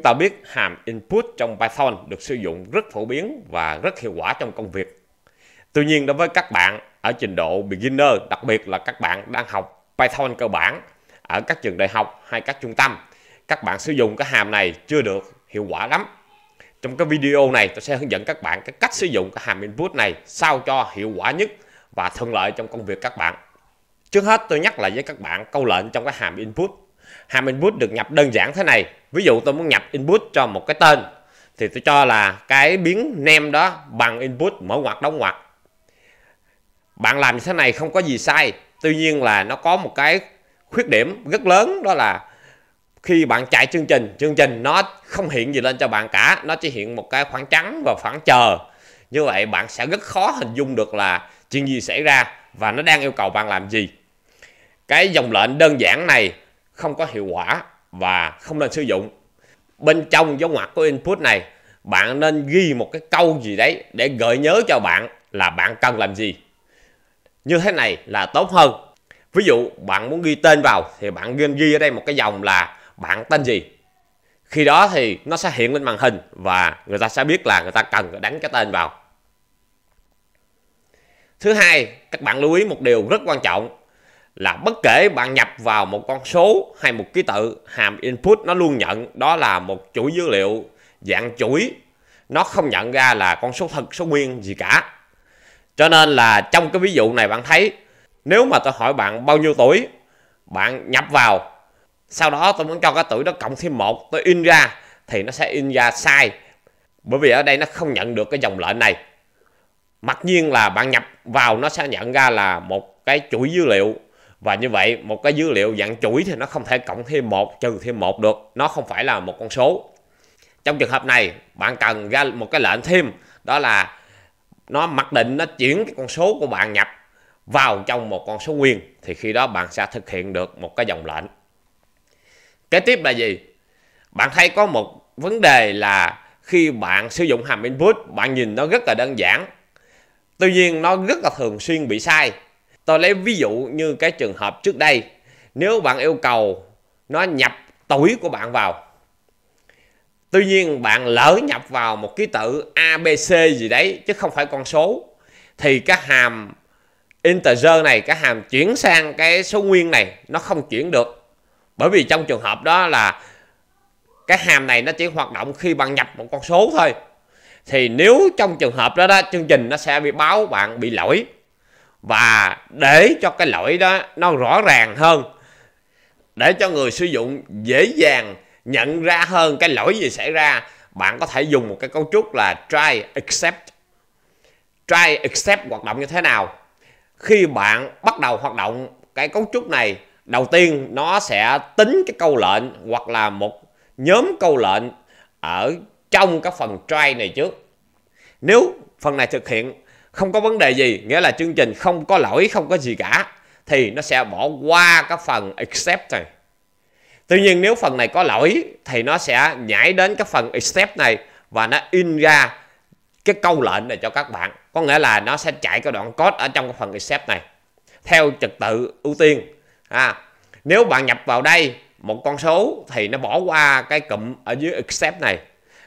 Chúng ta biết hàm input trong Python được sử dụng rất phổ biến và rất hiệu quả trong công việc. Tuy nhiên đối với các bạn ở trình độ beginner, đặc biệt là các bạn đang học Python cơ bản ở các trường đại học hay các trung tâm, các bạn sử dụng cái hàm này chưa được hiệu quả lắm. Trong cái video này tôi sẽ hướng dẫn các bạn cái cách sử dụng cái hàm input này sao cho hiệu quả nhất và thuận lợi trong công việc các bạn. Trước hết tôi nhắc lại với các bạn câu lệnh trong cái hàm input hàm input được nhập đơn giản thế này ví dụ tôi muốn nhập input cho một cái tên thì tôi cho là cái biến nem đó bằng input mở ngoặc đóng ngoặc bạn làm như thế này không có gì sai tuy nhiên là nó có một cái khuyết điểm rất lớn đó là khi bạn chạy chương trình chương trình nó không hiện gì lên cho bạn cả nó chỉ hiện một cái khoảng trắng và khoảng chờ như vậy bạn sẽ rất khó hình dung được là chuyện gì xảy ra và nó đang yêu cầu bạn làm gì cái dòng lệnh đơn giản này không có hiệu quả và không nên sử dụng bên trong dấu ngoặc của input này bạn nên ghi một cái câu gì đấy để gợi nhớ cho bạn là bạn cần làm gì như thế này là tốt hơn ví dụ bạn muốn ghi tên vào thì bạn nên ghi ở đây một cái dòng là bạn tên gì khi đó thì nó sẽ hiện lên màn hình và người ta sẽ biết là người ta cần đánh cái tên vào thứ hai các bạn lưu ý một điều rất quan trọng là bất kể bạn nhập vào một con số hay một ký tự hàm input nó luôn nhận đó là một chuỗi dữ liệu dạng chuỗi nó không nhận ra là con số thật số nguyên gì cả cho nên là trong cái ví dụ này bạn thấy nếu mà tôi hỏi bạn bao nhiêu tuổi bạn nhập vào sau đó tôi muốn cho cái tuổi đó cộng thêm một tôi in ra thì nó sẽ in ra sai bởi vì ở đây nó không nhận được cái dòng lệnh này mặc nhiên là bạn nhập vào nó sẽ nhận ra là một cái chuỗi dữ liệu và như vậy một cái dữ liệu dạng chuỗi thì nó không thể cộng thêm một trừ thêm một được nó không phải là một con số trong trường hợp này bạn cần ra một cái lệnh thêm đó là nó mặc định nó chuyển cái con số của bạn nhập vào trong một con số nguyên thì khi đó bạn sẽ thực hiện được một cái dòng lệnh kế tiếp là gì bạn thấy có một vấn đề là khi bạn sử dụng hàm input bạn nhìn nó rất là đơn giản tuy nhiên nó rất là thường xuyên bị sai tôi lấy ví dụ như cái trường hợp trước đây nếu bạn yêu cầu nó nhập tuổi của bạn vào tuy nhiên bạn lỡ nhập vào một ký tự abc gì đấy chứ không phải con số thì cái hàm integer này cái hàm chuyển sang cái số nguyên này nó không chuyển được bởi vì trong trường hợp đó là cái hàm này nó chỉ hoạt động khi bạn nhập một con số thôi thì nếu trong trường hợp đó đó chương trình nó sẽ bị báo bạn bị lỗi và để cho cái lỗi đó nó rõ ràng hơn để cho người sử dụng dễ dàng nhận ra hơn cái lỗi gì xảy ra bạn có thể dùng một cái cấu trúc là try accept try accept hoạt động như thế nào khi bạn bắt đầu hoạt động cái cấu trúc này đầu tiên nó sẽ tính cái câu lệnh hoặc là một nhóm câu lệnh ở trong cái phần try này trước nếu phần này thực hiện không có vấn đề gì nghĩa là chương trình không có lỗi không có gì cả thì nó sẽ bỏ qua cái phần accept này tuy nhiên nếu phần này có lỗi thì nó sẽ nhảy đến cái phần accept này và nó in ra cái câu lệnh này cho các bạn có nghĩa là nó sẽ chạy cái đoạn code ở trong cái phần accept này theo trật tự ưu tiên à, nếu bạn nhập vào đây một con số thì nó bỏ qua cái cụm ở dưới accept này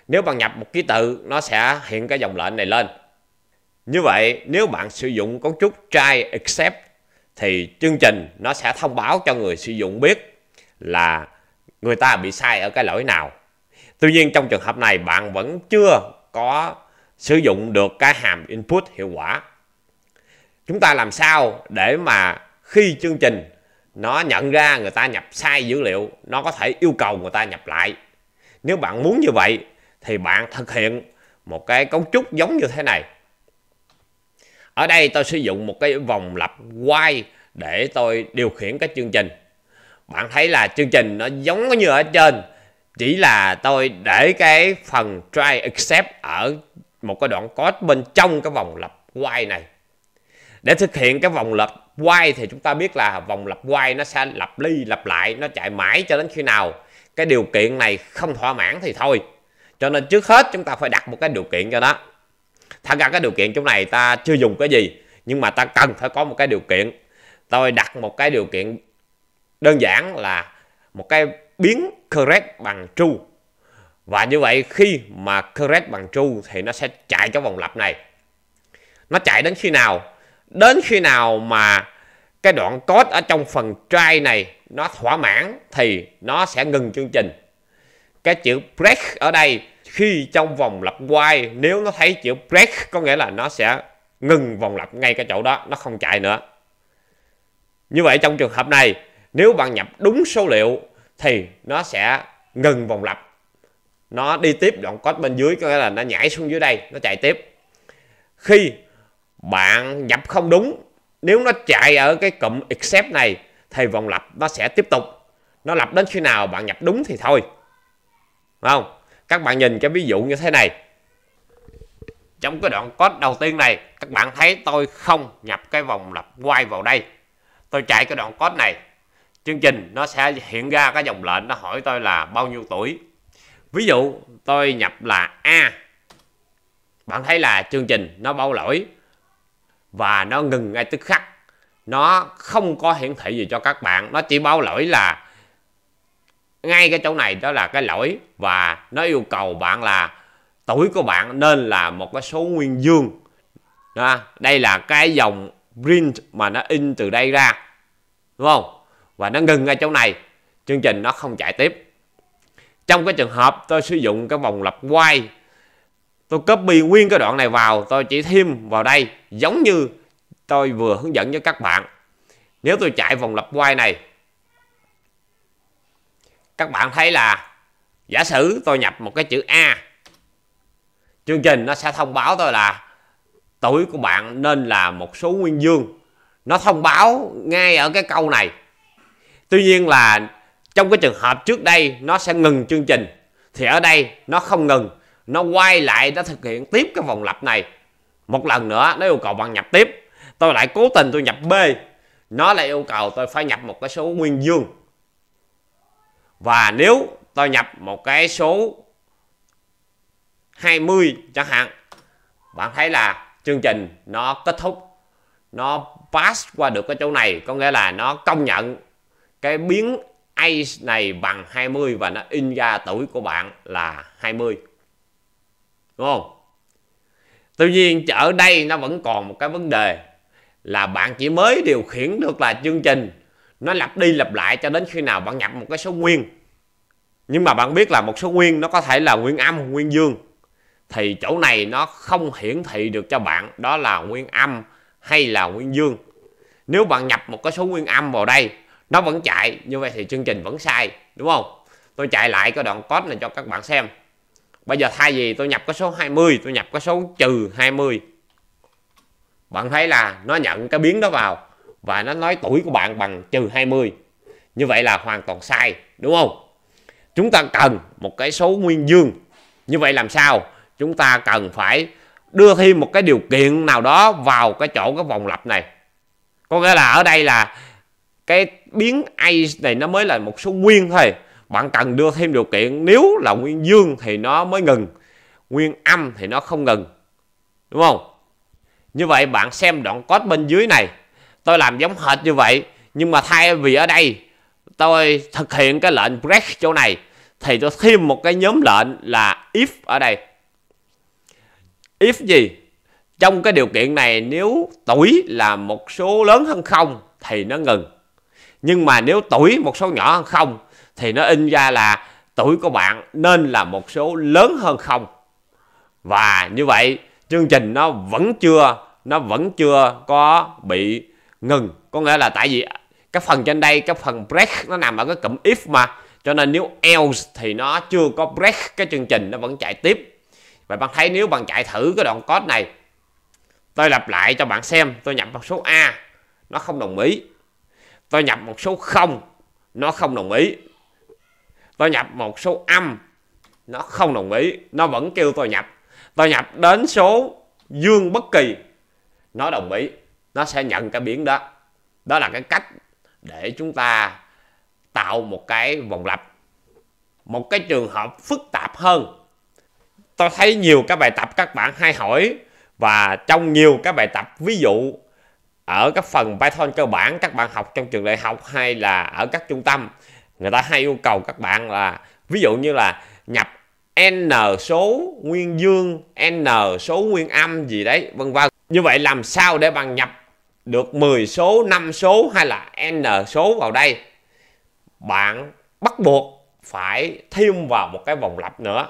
nếu bạn nhập một ký tự nó sẽ hiện cái dòng lệnh này lên như vậy nếu bạn sử dụng cấu trúc try accept thì chương trình nó sẽ thông báo cho người sử dụng biết là người ta bị sai ở cái lỗi nào. Tuy nhiên trong trường hợp này bạn vẫn chưa có sử dụng được cái hàm input hiệu quả. Chúng ta làm sao để mà khi chương trình nó nhận ra người ta nhập sai dữ liệu, nó có thể yêu cầu người ta nhập lại. Nếu bạn muốn như vậy thì bạn thực hiện một cái cấu trúc giống như thế này ở đây tôi sử dụng một cái vòng lặp quay để tôi điều khiển cái chương trình bạn thấy là chương trình nó giống như ở trên chỉ là tôi để cái phần try accept ở một cái đoạn code bên trong cái vòng lặp while này để thực hiện cái vòng lặp while thì chúng ta biết là vòng lặp while nó sẽ lặp đi lặp lại nó chạy mãi cho đến khi nào cái điều kiện này không thỏa mãn thì thôi cho nên trước hết chúng ta phải đặt một cái điều kiện cho nó thật ra cái điều kiện chỗ này ta chưa dùng cái gì nhưng mà ta cần phải có một cái điều kiện tôi đặt một cái điều kiện đơn giản là một cái biến correct bằng true và như vậy khi mà correct bằng true thì nó sẽ chạy trong vòng lặp này nó chạy đến khi nào đến khi nào mà cái đoạn code ở trong phần try này nó thỏa mãn thì nó sẽ ngừng chương trình cái chữ break ở đây khi trong vòng lặp quay nếu nó thấy chữ break có nghĩa là nó sẽ ngừng vòng lặp ngay cái chỗ đó nó không chạy nữa như vậy trong trường hợp này nếu bạn nhập đúng số liệu thì nó sẽ ngừng vòng lặp nó đi tiếp đoạn code bên dưới có nghĩa là nó nhảy xuống dưới đây nó chạy tiếp khi bạn nhập không đúng nếu nó chạy ở cái cụm except này thì vòng lặp nó sẽ tiếp tục nó lặp đến khi nào bạn nhập đúng thì thôi Đúng không các bạn nhìn cái ví dụ như thế này trong cái đoạn code đầu tiên này các bạn thấy tôi không nhập cái vòng lặp quay vào đây tôi chạy cái đoạn code này chương trình nó sẽ hiện ra cái dòng lệnh nó hỏi tôi là bao nhiêu tuổi ví dụ tôi nhập là a bạn thấy là chương trình nó báo lỗi và nó ngừng ngay tức khắc nó không có hiển thị gì cho các bạn nó chỉ báo lỗi là ngay cái chỗ này đó là cái lỗi và nó yêu cầu bạn là tuổi của bạn nên là một cái số nguyên dương đó, đây là cái dòng print mà nó in từ đây ra đúng không và nó ngừng ngay chỗ này chương trình nó không chạy tiếp trong cái trường hợp tôi sử dụng cái vòng lặp quay tôi copy nguyên cái đoạn này vào tôi chỉ thêm vào đây giống như tôi vừa hướng dẫn cho các bạn nếu tôi chạy vòng lặp quay này các bạn thấy là giả sử tôi nhập một cái chữ A chương trình nó sẽ thông báo tôi là tuổi của bạn nên là một số nguyên dương nó thông báo ngay ở cái câu này tuy nhiên là trong cái trường hợp trước đây nó sẽ ngừng chương trình thì ở đây nó không ngừng nó quay lại nó thực hiện tiếp cái vòng lặp này một lần nữa nó yêu cầu bạn nhập tiếp tôi lại cố tình tôi nhập b nó lại yêu cầu tôi phải nhập một cái số nguyên dương và nếu tôi nhập một cái số 20 chẳng hạn bạn thấy là chương trình nó kết thúc nó pass qua được cái chỗ này có nghĩa là nó công nhận cái biến age này bằng 20 và nó in ra tuổi của bạn là 20 đúng không tuy nhiên ở đây nó vẫn còn một cái vấn đề là bạn chỉ mới điều khiển được là chương trình nó lặp đi lặp lại cho đến khi nào bạn nhập một cái số nguyên nhưng mà bạn biết là một số nguyên nó có thể là nguyên âm nguyên dương thì chỗ này nó không hiển thị được cho bạn đó là nguyên âm hay là nguyên dương nếu bạn nhập một cái số nguyên âm vào đây nó vẫn chạy như vậy thì chương trình vẫn sai đúng không tôi chạy lại cái đoạn code này cho các bạn xem bây giờ thay vì tôi nhập cái số 20 tôi nhập cái số trừ 20 bạn thấy là nó nhận cái biến đó vào và nó nói tuổi của bạn bằng trừ 20 như vậy là hoàn toàn sai đúng không chúng ta cần một cái số nguyên dương như vậy làm sao chúng ta cần phải đưa thêm một cái điều kiện nào đó vào cái chỗ cái vòng lặp này có nghĩa là ở đây là cái biến a này nó mới là một số nguyên thôi bạn cần đưa thêm điều kiện nếu là nguyên dương thì nó mới ngừng nguyên âm thì nó không ngừng đúng không như vậy bạn xem đoạn code bên dưới này tôi làm giống hệt như vậy nhưng mà thay vì ở đây tôi thực hiện cái lệnh break chỗ này thì tôi thêm một cái nhóm lệnh là if ở đây if gì trong cái điều kiện này nếu tuổi là một số lớn hơn không thì nó ngừng nhưng mà nếu tuổi một số nhỏ hơn không thì nó in ra là tuổi của bạn nên là một số lớn hơn không và như vậy chương trình nó vẫn chưa nó vẫn chưa có bị ngừng có nghĩa là tại vì cái phần trên đây cái phần break nó nằm ở cái cụm if mà cho nên nếu else thì nó chưa có break cái chương trình nó vẫn chạy tiếp vậy bạn thấy nếu bạn chạy thử cái đoạn code này tôi lặp lại cho bạn xem tôi nhập một số a nó không đồng ý tôi nhập một số không nó không đồng ý tôi nhập một số âm nó không đồng ý nó vẫn kêu tôi nhập tôi nhập đến số dương bất kỳ nó đồng ý nó sẽ nhận cái biến đó đó là cái cách để chúng ta tạo một cái vòng lặp một cái trường hợp phức tạp hơn tôi thấy nhiều các bài tập các bạn hay hỏi và trong nhiều các bài tập ví dụ ở các phần Python cơ bản các bạn học trong trường đại học hay là ở các trung tâm người ta hay yêu cầu các bạn là ví dụ như là nhập n số nguyên dương n số nguyên âm gì đấy vân vân như vậy làm sao để bạn nhập được 10 số, 5 số hay là n số vào đây bạn bắt buộc phải thêm vào một cái vòng lặp nữa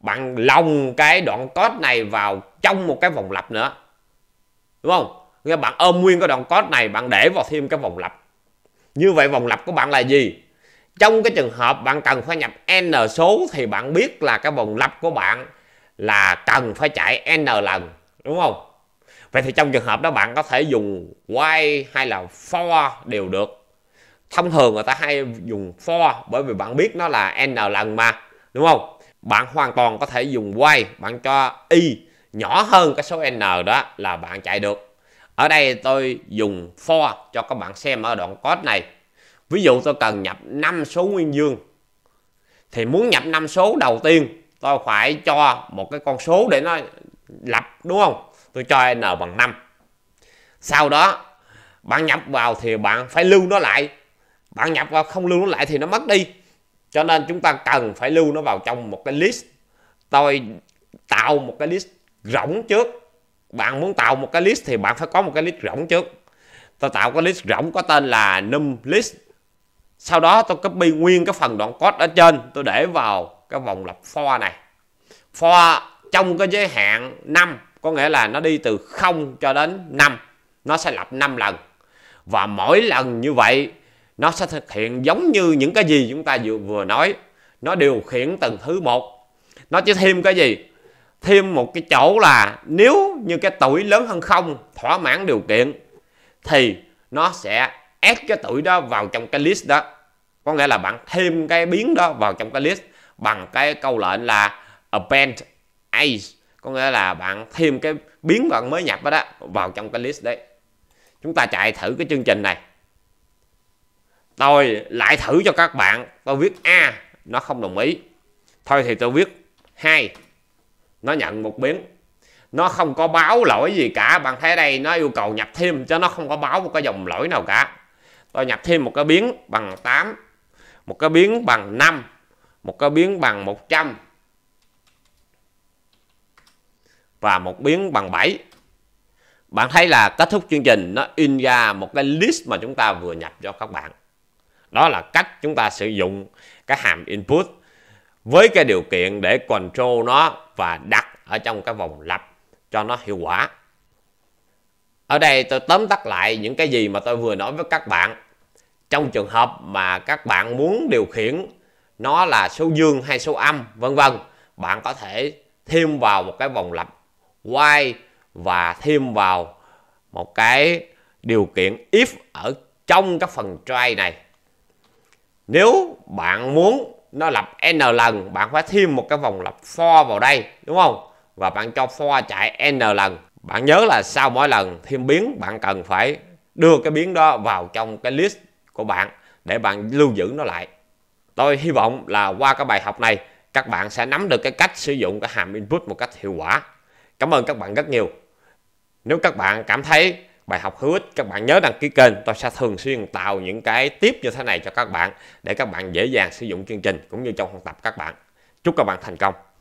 bạn lồng cái đoạn code này vào trong một cái vòng lặp nữa đúng không Nghĩa bạn ôm nguyên cái đoạn code này bạn để vào thêm cái vòng lặp như vậy vòng lặp của bạn là gì trong cái trường hợp bạn cần phải nhập n số thì bạn biết là cái vòng lặp của bạn là cần phải chạy n lần đúng không Vậy thì trong trường hợp đó bạn có thể dùng why hay là for đều được. Thông thường người ta hay dùng for bởi vì bạn biết nó là n lần mà, đúng không? Bạn hoàn toàn có thể dùng why, bạn cho y nhỏ hơn cái số n đó là bạn chạy được. Ở đây tôi dùng for cho các bạn xem ở đoạn code này. Ví dụ tôi cần nhập 5 số nguyên dương. Thì muốn nhập 5 số đầu tiên tôi phải cho một cái con số để nó lập đúng không? tôi cho n bằng 5 sau đó bạn nhập vào thì bạn phải lưu nó lại bạn nhập vào không lưu nó lại thì nó mất đi cho nên chúng ta cần phải lưu nó vào trong một cái list tôi tạo một cái list rỗng trước bạn muốn tạo một cái list thì bạn phải có một cái list rỗng trước tôi tạo cái list rỗng có tên là num list sau đó tôi copy nguyên cái phần đoạn code ở trên tôi để vào cái vòng lặp for này for trong cái giới hạn 5 có nghĩa là nó đi từ 0 cho đến 5 nó sẽ lặp 5 lần và mỗi lần như vậy nó sẽ thực hiện giống như những cái gì chúng ta vừa vừa nói nó điều khiển từng thứ một nó chỉ thêm cái gì thêm một cái chỗ là nếu như cái tuổi lớn hơn không thỏa mãn điều kiện thì nó sẽ ép cái tuổi đó vào trong cái list đó có nghĩa là bạn thêm cái biến đó vào trong cái list bằng cái câu lệnh là append age có nghĩa là bạn thêm cái biến bạn mới nhập đó, đó vào trong cái list đấy chúng ta chạy thử cái chương trình này tôi lại thử cho các bạn tôi viết a nó không đồng ý thôi thì tôi viết hai nó nhận một biến nó không có báo lỗi gì cả bạn thấy đây nó yêu cầu nhập thêm cho nó không có báo một cái dòng lỗi nào cả tôi nhập thêm một cái biến bằng 8 một cái biến bằng 5 một cái biến bằng 100 và một biến bằng 7 bạn thấy là kết thúc chương trình nó in ra một cái list mà chúng ta vừa nhập cho các bạn đó là cách chúng ta sử dụng cái hàm input với cái điều kiện để control nó và đặt ở trong cái vòng lặp cho nó hiệu quả ở đây tôi tóm tắt lại những cái gì mà tôi vừa nói với các bạn trong trường hợp mà các bạn muốn điều khiển nó là số dương hay số âm vân vân bạn có thể thêm vào một cái vòng lặp while và thêm vào một cái điều kiện if ở trong các phần try này. Nếu bạn muốn nó lập n lần, bạn phải thêm một cái vòng lập for vào đây, đúng không? Và bạn cho for chạy n lần. Bạn nhớ là sau mỗi lần thêm biến, bạn cần phải đưa cái biến đó vào trong cái list của bạn để bạn lưu giữ nó lại. Tôi hy vọng là qua cái bài học này, các bạn sẽ nắm được cái cách sử dụng cái hàm input một cách hiệu quả. Cảm ơn các bạn rất nhiều. Nếu các bạn cảm thấy bài học hữu ích, các bạn nhớ đăng ký kênh. Tôi sẽ thường xuyên tạo những cái tiếp như thế này cho các bạn để các bạn dễ dàng sử dụng chương trình cũng như trong học tập các bạn. Chúc các bạn thành công.